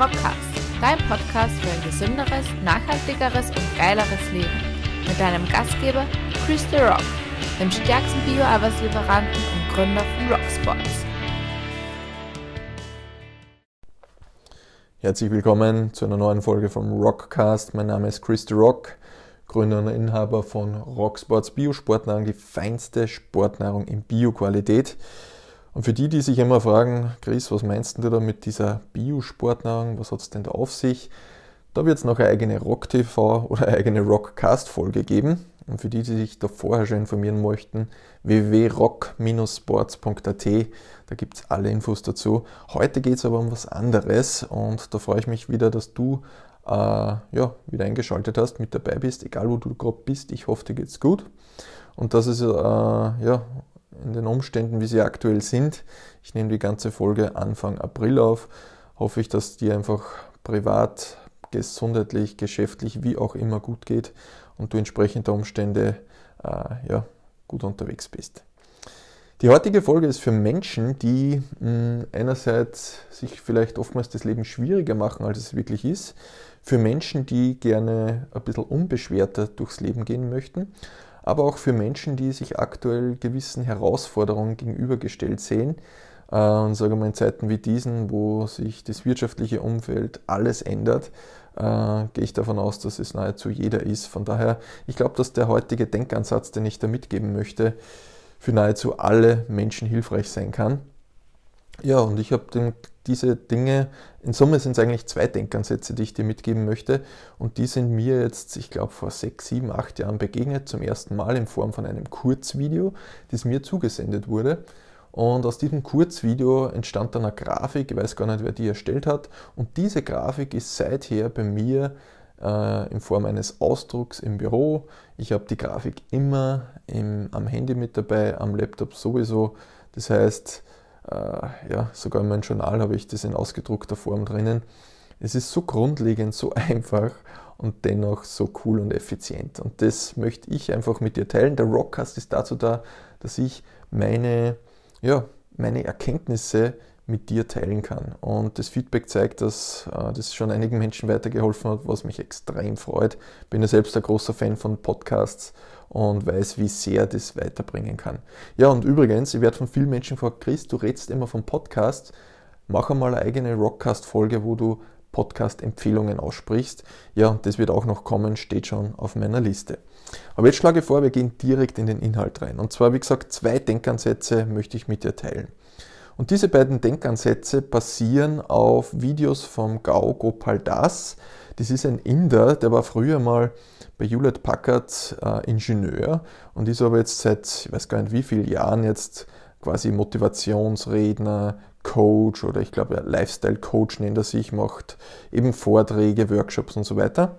Rockcast, dein Podcast für ein gesünderes, nachhaltigeres und geileres Leben. Mit deinem Gastgeber Chris The Rock, dem stärksten Bio-Arbeitslieferanten und Gründer von Rocksports. Herzlich willkommen zu einer neuen Folge vom Rockcast. Mein Name ist Chris The Rock. Gründer und Inhaber von Rocksports Biosportnahrung, die feinste Sportnahrung in bio qualität und für die, die sich immer fragen, Chris, was meinst du da mit dieser Biosportnahrung? Was hat es denn da auf sich? Da wird es noch eine eigene Rock TV oder eine eigene Rockcast-Folge geben. Und für die, die sich da vorher schon informieren möchten, www.rock-sports.at, da gibt es alle Infos dazu. Heute geht es aber um was anderes und da freue ich mich wieder, dass du äh, ja, wieder eingeschaltet hast, mit dabei bist, egal wo du gerade bist. Ich hoffe, dir geht's gut. Und das ist äh, ja in den Umständen, wie sie aktuell sind. Ich nehme die ganze Folge Anfang April auf. Hoffe ich, dass dir einfach privat, gesundheitlich, geschäftlich, wie auch immer gut geht und du entsprechend der Umstände äh, ja, gut unterwegs bist. Die heutige Folge ist für Menschen, die mh, einerseits sich vielleicht oftmals das Leben schwieriger machen, als es wirklich ist, für Menschen, die gerne ein bisschen unbeschwerter durchs Leben gehen möchten aber auch für Menschen, die sich aktuell gewissen Herausforderungen gegenübergestellt sehen. Äh, und sage mal in Zeiten wie diesen, wo sich das wirtschaftliche Umfeld alles ändert, äh, gehe ich davon aus, dass es nahezu jeder ist. Von daher, ich glaube, dass der heutige Denkansatz, den ich da mitgeben möchte, für nahezu alle Menschen hilfreich sein kann. Ja, und ich habe diese Dinge, in Summe sind es eigentlich zwei Denkansätze, die ich dir mitgeben möchte. Und die sind mir jetzt, ich glaube, vor sechs, sieben, acht Jahren begegnet, zum ersten Mal in Form von einem Kurzvideo, das mir zugesendet wurde. Und aus diesem Kurzvideo entstand dann eine Grafik, ich weiß gar nicht, wer die erstellt hat. Und diese Grafik ist seither bei mir äh, in Form eines Ausdrucks im Büro. Ich habe die Grafik immer im, am Handy mit dabei, am Laptop sowieso. Das heißt, äh, ja, sogar in meinem Journal habe ich das in ausgedruckter Form drinnen. Es ist so grundlegend, so einfach und dennoch so cool und effizient. Und das möchte ich einfach mit dir teilen. Der Rockcast ist dazu da, dass ich meine, ja, meine Erkenntnisse mit dir teilen kann. Und das Feedback zeigt, dass äh, das schon einigen Menschen weitergeholfen hat, was mich extrem freut. Bin ja selbst ein großer Fan von Podcasts und weiß, wie sehr das weiterbringen kann. Ja, und übrigens, ich werde von vielen Menschen gefragt, Chris, du redest immer von Podcasts. Mach einmal eine eigene Rockcast-Folge, wo du Podcast-Empfehlungen aussprichst. Ja, und das wird auch noch kommen, steht schon auf meiner Liste. Aber jetzt schlage ich vor, wir gehen direkt in den Inhalt rein. Und zwar, wie gesagt, zwei Denkansätze möchte ich mit dir teilen. Und diese beiden Denkansätze basieren auf Videos vom Gau Gopal Das. Das ist ein Inder, der war früher mal bei Hewlett Packard äh, Ingenieur und ist aber jetzt seit, ich weiß gar nicht wie vielen Jahren jetzt quasi Motivationsredner, Coach oder ich glaube Lifestyle Coach nennt er sich, macht eben Vorträge, Workshops und so weiter.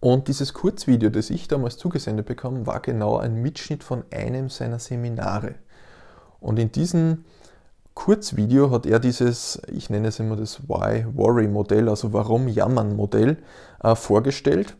Und dieses Kurzvideo, das ich damals zugesendet bekam, war genau ein Mitschnitt von einem seiner Seminare. Und in diesem Kurzvideo hat er dieses, ich nenne es immer das Why Worry Modell, also Warum Jammern Modell, äh, vorgestellt.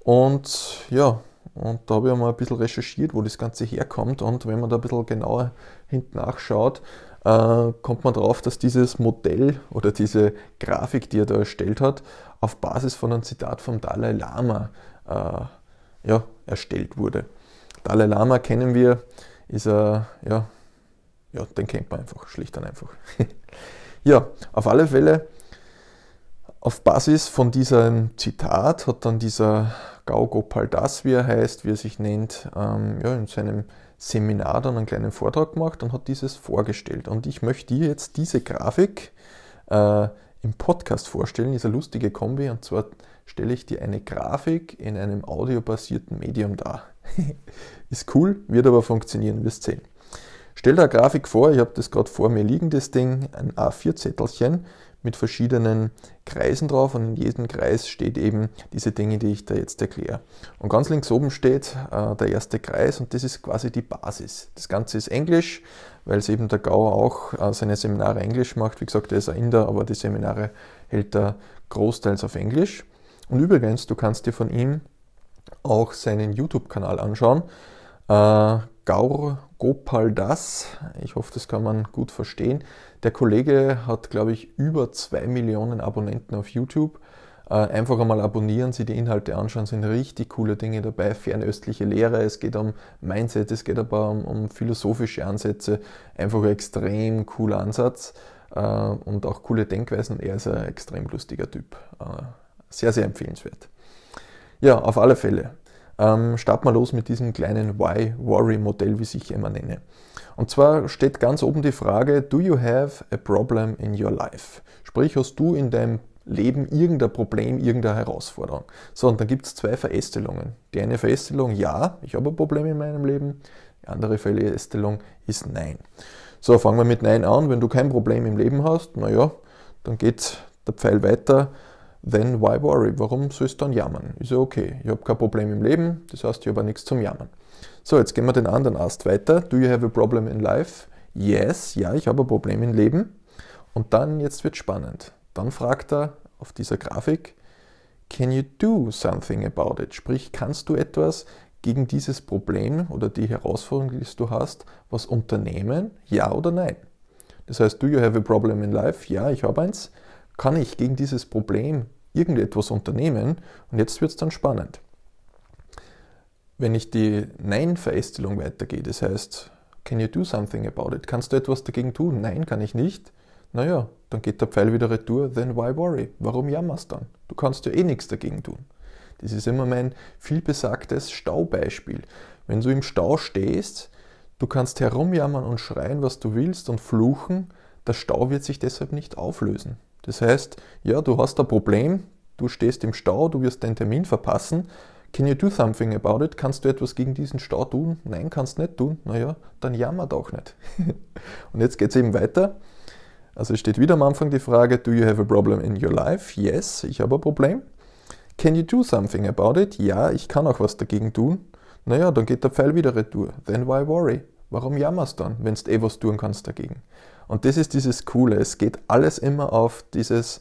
Und ja, und da habe ich mal ein bisschen recherchiert, wo das Ganze herkommt. Und wenn man da ein bisschen genauer hinten nachschaut, äh, kommt man drauf, dass dieses Modell oder diese Grafik, die er da erstellt hat, auf Basis von einem Zitat vom Dalai Lama äh, ja, erstellt wurde. Dalai Lama kennen wir, ist ein ja, ja, den kennt man einfach, schlicht und einfach. ja, auf alle Fälle, auf Basis von diesem Zitat hat dann dieser Gau Gopal Das, wie er heißt, wie er sich nennt, ähm, ja, in seinem Seminar dann einen kleinen Vortrag gemacht und hat dieses vorgestellt. Und ich möchte dir jetzt diese Grafik äh, im Podcast vorstellen, diese lustige Kombi. Und zwar stelle ich dir eine Grafik in einem audiobasierten Medium dar. Ist cool, wird aber funktionieren, wirst sehen. Stell dir eine Grafik vor, ich habe das gerade vor mir liegen, das Ding, ein A4-Zettelchen mit verschiedenen Kreisen drauf und in jedem Kreis steht eben diese Dinge, die ich da jetzt erkläre. Und ganz links oben steht äh, der erste Kreis und das ist quasi die Basis. Das Ganze ist Englisch, weil es eben der Gau auch äh, seine Seminare Englisch macht. Wie gesagt, er ist ein Inder, aber die Seminare hält er großteils auf Englisch. Und übrigens, du kannst dir von ihm auch seinen YouTube-Kanal anschauen. Äh, Gaur Gopal Das. Ich hoffe, das kann man gut verstehen. Der Kollege hat, glaube ich, über 2 Millionen Abonnenten auf YouTube. Äh, einfach einmal abonnieren, sich die Inhalte anschauen, sind richtig coole Dinge dabei. Fernöstliche Lehre, es geht um Mindset, es geht aber um, um philosophische Ansätze. Einfach ein extrem cooler Ansatz äh, und auch coole Denkweisen. Er ist ein extrem lustiger Typ. Äh, sehr, sehr empfehlenswert. Ja, auf alle Fälle ähm, starten wir los mit diesem kleinen Why-Worry-Modell, wie ich immer nenne. Und zwar steht ganz oben die Frage, do you have a problem in your life? Sprich, hast du in deinem Leben irgendein Problem, irgendeine Herausforderung. So, und dann gibt es zwei Verästelungen. Die eine Verästelung, ja, ich habe ein Problem in meinem Leben. Die andere Verästelung ist nein. So, fangen wir mit Nein an. Wenn du kein Problem im Leben hast, naja, dann geht der Pfeil weiter then why worry? Warum sollst du dann jammern? Ist ja okay, ich habe kein Problem im Leben, das heißt, ich habe nichts zum Jammern. So, jetzt gehen wir den anderen Ast weiter. Do you have a problem in life? Yes, ja, ich habe ein Problem im Leben. Und dann, jetzt wird spannend. Dann fragt er auf dieser Grafik, can you do something about it? Sprich, kannst du etwas gegen dieses Problem oder die Herausforderung, die du hast, was unternehmen? Ja oder nein? Das heißt, do you have a problem in life? Ja, ich habe eins. Kann ich gegen dieses Problem irgendetwas unternehmen. Und jetzt wird es dann spannend. Wenn ich die Nein-Verästelung weitergehe, das heißt, can you do something about it? Kannst du etwas dagegen tun? Nein, kann ich nicht. Naja, dann geht der Pfeil wieder retour, then why worry? Warum jammerst dann? Du kannst ja eh nichts dagegen tun. Das ist immer mein vielbesagtes Staubeispiel. Wenn du im Stau stehst, du kannst herumjammern und schreien, was du willst und fluchen, der Stau wird sich deshalb nicht auflösen. Das heißt, ja, du hast ein Problem, du stehst im Stau, du wirst deinen Termin verpassen. Can you do something about it? Kannst du etwas gegen diesen Stau tun? Nein, kannst nicht tun. Naja, dann jammer doch nicht. Und jetzt geht es eben weiter. Also steht wieder am Anfang die Frage, do you have a problem in your life? Yes, ich habe ein Problem. Can you do something about it? Ja, ich kann auch was dagegen tun. Naja, dann geht der Pfeil wieder retour. Then why worry? Warum jammerst du dann, wenn du eh was tun kannst dagegen? Und das ist dieses Coole. Es geht alles immer auf dieses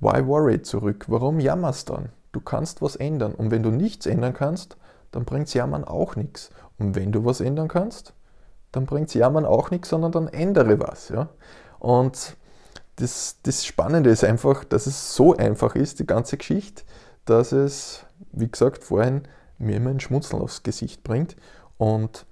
Why worry zurück. Warum jammerst dann? Du kannst was ändern. Und wenn du nichts ändern kannst, dann bringt Jammern auch nichts. Und wenn du was ändern kannst, dann bringt Jammern auch nichts, sondern dann ändere was. Ja? Und das, das Spannende ist einfach, dass es so einfach ist, die ganze Geschichte, dass es, wie gesagt, vorhin mir immer ein Schmunzeln aufs Gesicht bringt. Und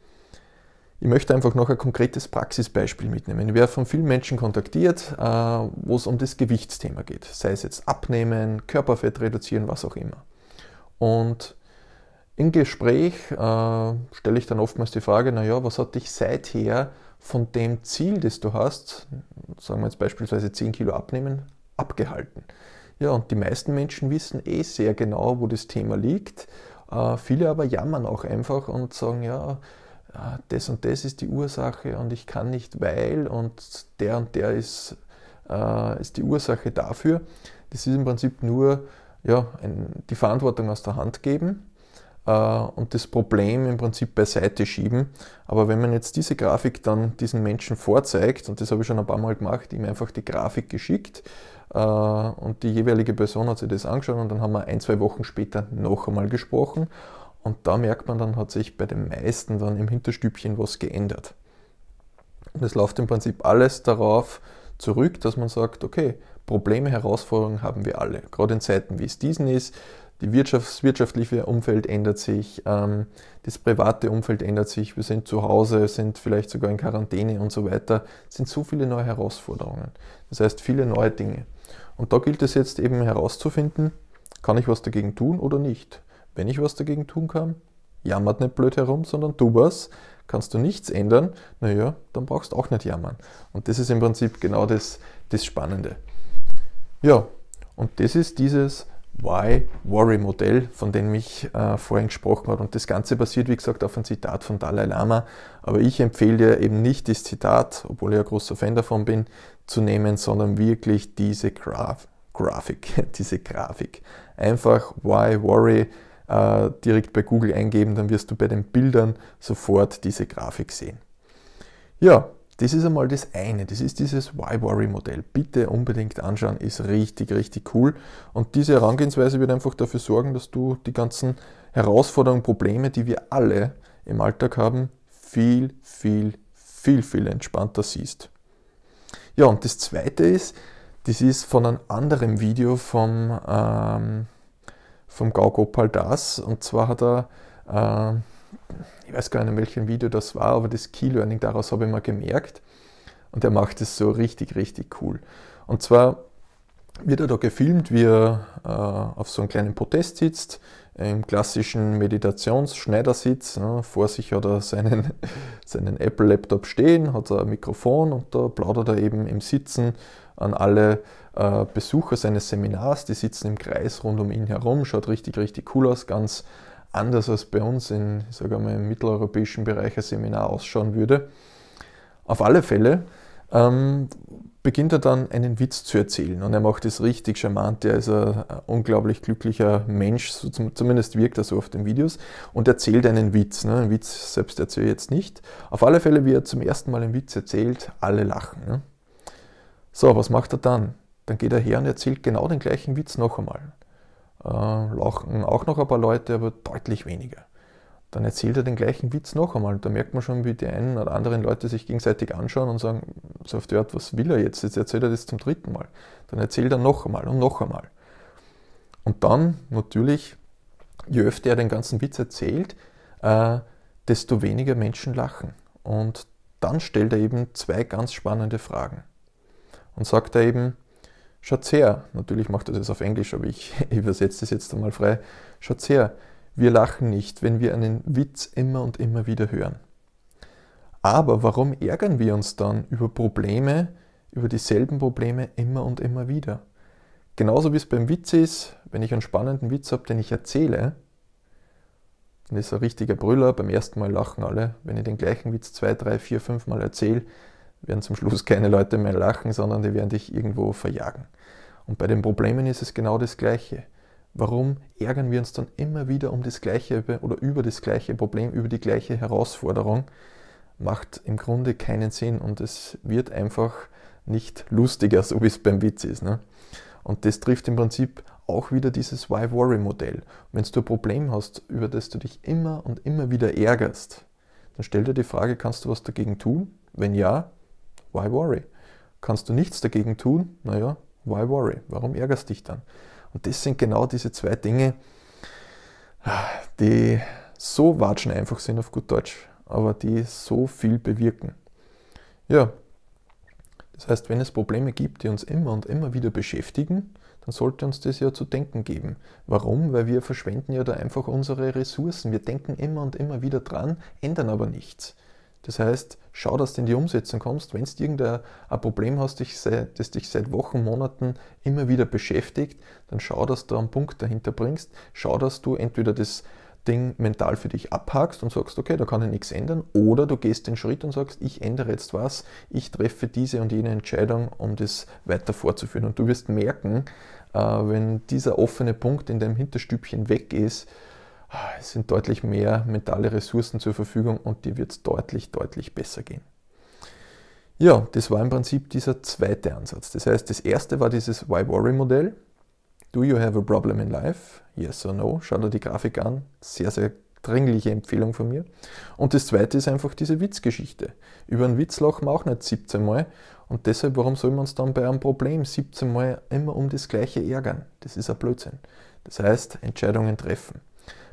ich möchte einfach noch ein konkretes Praxisbeispiel mitnehmen. Ich werde von vielen Menschen kontaktiert, äh, wo es um das Gewichtsthema geht. Sei es jetzt abnehmen, Körperfett reduzieren, was auch immer. Und im Gespräch äh, stelle ich dann oftmals die Frage, naja, was hat dich seither von dem Ziel, das du hast, sagen wir jetzt beispielsweise 10 Kilo abnehmen, abgehalten? Ja, und die meisten Menschen wissen eh sehr genau, wo das Thema liegt. Äh, viele aber jammern auch einfach und sagen, ja, Ah, das und das ist die Ursache und ich kann nicht, weil und der und der ist, äh, ist die Ursache dafür. Das ist im Prinzip nur ja, ein, die Verantwortung aus der Hand geben äh, und das Problem im Prinzip beiseite schieben. Aber wenn man jetzt diese Grafik dann diesen Menschen vorzeigt, und das habe ich schon ein paar Mal gemacht, ihm einfach die Grafik geschickt äh, und die jeweilige Person hat sich das angeschaut und dann haben wir ein, zwei Wochen später noch einmal gesprochen und da merkt man dann, hat sich bei den meisten dann im Hinterstübchen was geändert. Und es läuft im Prinzip alles darauf zurück, dass man sagt, okay, Probleme, Herausforderungen haben wir alle. Gerade in Zeiten, wie es diesen ist, die Wirtschafts wirtschaftliche Umfeld ändert sich, ähm, das private Umfeld ändert sich, wir sind zu Hause, sind vielleicht sogar in Quarantäne und so weiter. Es sind so viele neue Herausforderungen. Das heißt, viele neue Dinge. Und da gilt es jetzt eben herauszufinden, kann ich was dagegen tun oder nicht? Wenn ich was dagegen tun kann, jammert nicht blöd herum, sondern du was. Kannst du nichts ändern, naja, dann brauchst du auch nicht jammern. Und das ist im Prinzip genau das, das Spannende. Ja, und das ist dieses Why-Worry-Modell, von dem ich äh, vorhin gesprochen habe. Und das Ganze basiert, wie gesagt, auf einem Zitat von Dalai Lama. Aber ich empfehle dir eben nicht das Zitat, obwohl ich ein großer Fan davon bin, zu nehmen, sondern wirklich diese Graf Grafik, diese Grafik. Einfach Why-Worry-Modell äh, direkt bei Google eingeben, dann wirst du bei den Bildern sofort diese Grafik sehen. Ja, das ist einmal das eine, das ist dieses Why-Worry-Modell. Bitte unbedingt anschauen, ist richtig, richtig cool. Und diese Herangehensweise wird einfach dafür sorgen, dass du die ganzen Herausforderungen, Probleme, die wir alle im Alltag haben, viel, viel, viel, viel entspannter siehst. Ja, und das zweite ist, das ist von einem anderen Video vom ähm, vom Gau Gopal Das. Und zwar hat er, äh, ich weiß gar nicht, in welchem Video das war, aber das Key-Learning daraus habe ich mal gemerkt. Und er macht es so richtig, richtig cool. Und zwar wird er da gefilmt, wie er äh, auf so einem kleinen Protest sitzt, im klassischen Meditationsschneidersitz. Ne, vor sich hat er seinen, seinen Apple-Laptop stehen, hat er ein Mikrofon und da plaudert er eben im Sitzen an alle äh, Besucher seines Seminars, die sitzen im Kreis rund um ihn herum, schaut richtig, richtig cool aus, ganz anders als bei uns in, ich sage mal, im mitteleuropäischen Bereich ein Seminar ausschauen würde. Auf alle Fälle ähm, beginnt er dann einen Witz zu erzählen und er macht es richtig charmant. Er ist ein unglaublich glücklicher Mensch, so zumindest wirkt er so auf den Videos und erzählt einen Witz. Ne? Einen Witz selbst erzähle ich jetzt nicht. Auf alle Fälle, wie er zum ersten Mal einen Witz erzählt, alle lachen. Ne? So, was macht er dann? Dann geht er her und erzählt genau den gleichen Witz noch einmal. Äh, lachen auch noch ein paar Leute, aber deutlich weniger. Dann erzählt er den gleichen Witz noch einmal. Da merkt man schon, wie die einen oder anderen Leute sich gegenseitig anschauen und sagen, so auf die Art, was will er jetzt? Jetzt erzählt er das zum dritten Mal. Dann erzählt er noch einmal und noch einmal. Und dann natürlich, je öfter er den ganzen Witz erzählt, äh, desto weniger Menschen lachen. Und dann stellt er eben zwei ganz spannende Fragen und sagt er eben, Schaut her, natürlich macht er das auf Englisch, aber ich übersetze das jetzt einmal frei. Schaut her, wir lachen nicht, wenn wir einen Witz immer und immer wieder hören. Aber warum ärgern wir uns dann über Probleme, über dieselben Probleme immer und immer wieder? Genauso wie es beim Witz ist, wenn ich einen spannenden Witz habe, den ich erzähle, dann ist ein richtiger Brüller, beim ersten Mal lachen alle. Wenn ich den gleichen Witz zwei, drei, vier, fünf Mal erzähle, werden zum Schluss keine Leute mehr lachen, sondern die werden dich irgendwo verjagen. Und bei den Problemen ist es genau das Gleiche. Warum ärgern wir uns dann immer wieder um das gleiche oder über das gleiche Problem, über die gleiche Herausforderung? Macht im Grunde keinen Sinn und es wird einfach nicht lustiger, so wie es beim Witz ist. Ne? Und das trifft im Prinzip auch wieder dieses Why-Worry-Modell. Wenn du ein Problem hast, über das du dich immer und immer wieder ärgerst, dann stell dir die Frage, kannst du was dagegen tun? Wenn ja, Why worry? Kannst du nichts dagegen tun? Naja, why worry? Warum ärgerst dich dann? Und das sind genau diese zwei Dinge, die so watschen einfach sind auf gut Deutsch, aber die so viel bewirken. Ja, das heißt, wenn es Probleme gibt, die uns immer und immer wieder beschäftigen, dann sollte uns das ja zu denken geben. Warum? Weil wir verschwenden ja da einfach unsere Ressourcen. Wir denken immer und immer wieder dran, ändern aber nichts. Das heißt, schau, dass du in die Umsetzung kommst. Wenn du irgendein Problem hast, das dich seit Wochen, Monaten immer wieder beschäftigt, dann schau, dass du einen Punkt dahinter bringst. Schau, dass du entweder das Ding mental für dich abhakst und sagst, okay, da kann ich nichts ändern, oder du gehst den Schritt und sagst, ich ändere jetzt was, ich treffe diese und jene Entscheidung, um das weiter fortzuführen. Und du wirst merken, äh, wenn dieser offene Punkt in deinem Hinterstübchen weg ist, Ah, es sind deutlich mehr mentale Ressourcen zur Verfügung und dir wird es deutlich, deutlich besser gehen. Ja, das war im Prinzip dieser zweite Ansatz. Das heißt, das erste war dieses Why-Worry-Modell. Do you have a problem in life? Yes or no? Schau dir die Grafik an. Sehr, sehr dringliche Empfehlung von mir. Und das zweite ist einfach diese Witzgeschichte. Über ein Witz lachen wir auch nicht 17 Mal. Und deshalb, warum soll man uns dann bei einem Problem 17 Mal immer um das Gleiche ärgern? Das ist ein Blödsinn. Das heißt, Entscheidungen treffen.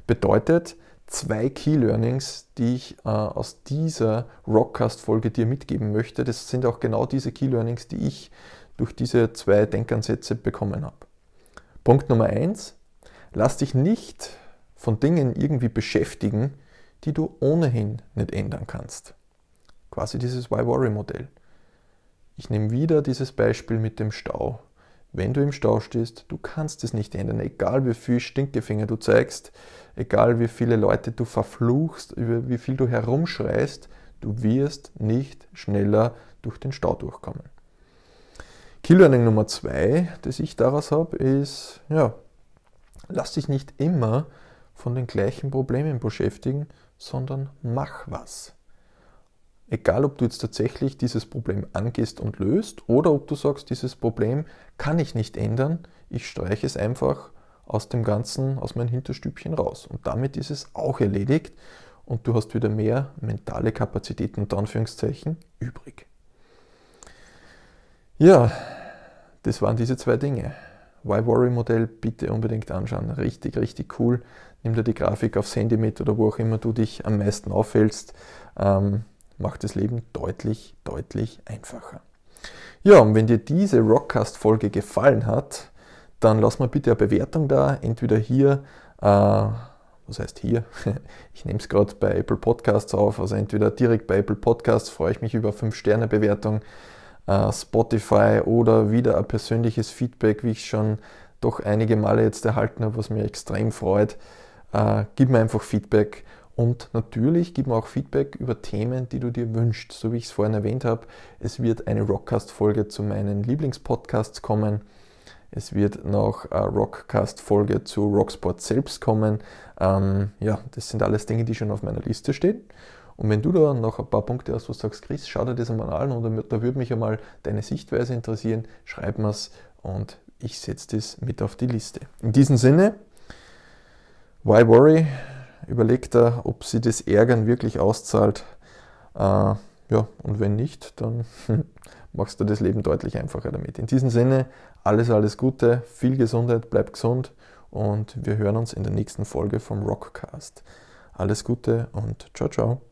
Bedeutet, zwei Key Learnings, die ich äh, aus dieser Rockcast-Folge dir mitgeben möchte. Das sind auch genau diese Key Learnings, die ich durch diese zwei Denkansätze bekommen habe. Punkt Nummer eins: Lass dich nicht von Dingen irgendwie beschäftigen, die du ohnehin nicht ändern kannst. Quasi dieses Why Worry Modell. Ich nehme wieder dieses Beispiel mit dem Stau. Wenn du im Stau stehst, du kannst es nicht ändern, egal wie viel Stinkefinger du zeigst, egal wie viele Leute du verfluchst, über wie viel du herumschreist, du wirst nicht schneller durch den Stau durchkommen. Key-Learning Nummer 2, das ich daraus habe, ist, ja, lass dich nicht immer von den gleichen Problemen beschäftigen, sondern mach was. Egal, ob du jetzt tatsächlich dieses Problem angehst und löst oder ob du sagst, dieses Problem kann ich nicht ändern, ich streiche es einfach aus dem Ganzen, aus meinem Hinterstübchen raus. Und damit ist es auch erledigt und du hast wieder mehr mentale Kapazitäten und Anführungszeichen übrig. Ja, das waren diese zwei Dinge. Why worry modell bitte unbedingt anschauen. Richtig, richtig cool. Nimm dir die Grafik aufs Handy mit oder wo auch immer du dich am meisten auffällst. Ähm, macht das Leben deutlich, deutlich einfacher. Ja, und wenn dir diese Rockcast-Folge gefallen hat, dann lass mal bitte eine Bewertung da, entweder hier, äh, was heißt hier? Ich nehme es gerade bei Apple Podcasts auf, also entweder direkt bei Apple Podcasts freue ich mich über 5-Sterne-Bewertung, äh, Spotify oder wieder ein persönliches Feedback, wie ich schon doch einige Male jetzt erhalten habe, was mir extrem freut. Äh, gib mir einfach Feedback und natürlich gib mir auch Feedback über Themen, die du dir wünschst. So wie ich es vorhin erwähnt habe, es wird eine Rockcast-Folge zu meinen Lieblingspodcasts kommen. Es wird noch eine Rockcast-Folge zu Rocksport selbst kommen. Ähm, ja, das sind alles Dinge, die schon auf meiner Liste stehen. Und wenn du da noch ein paar Punkte hast, wo du sagst, Chris, schau dir das einmal an oder da würde mich einmal deine Sichtweise interessieren, schreib mir es und ich setze das mit auf die Liste. In diesem Sinne, why worry? überlegt er, ob sie das Ärgern wirklich auszahlt. Äh, ja, und wenn nicht, dann machst du das Leben deutlich einfacher damit. In diesem Sinne, alles, alles Gute, viel Gesundheit, bleib gesund und wir hören uns in der nächsten Folge vom Rockcast. Alles Gute und ciao, ciao.